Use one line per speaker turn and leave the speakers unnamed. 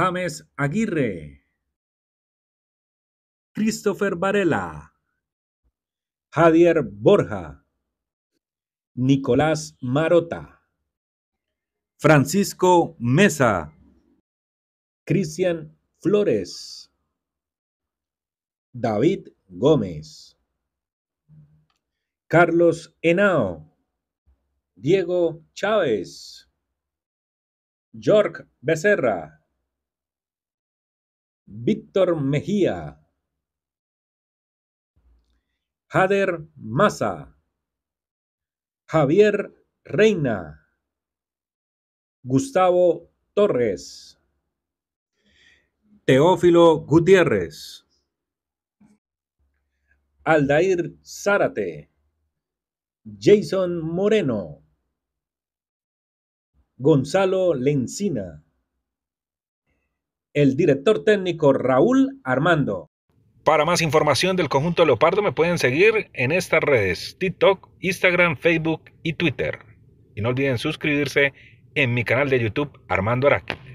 James Aguirre, Christopher Varela, Javier Borja, Nicolás Marota, Francisco Mesa, Cristian Flores, David Gómez, Carlos Henao, Diego Chávez, York Becerra, Víctor Mejía. Jader Maza. Javier Reina. Gustavo Torres. Teófilo Gutiérrez. Aldair Zárate. Jason Moreno. Gonzalo Lencina el director técnico Raúl Armando. Para más información del conjunto Leopardo me pueden seguir en estas redes, TikTok, Instagram, Facebook y Twitter. Y no olviden suscribirse en mi canal de YouTube Armando Araki.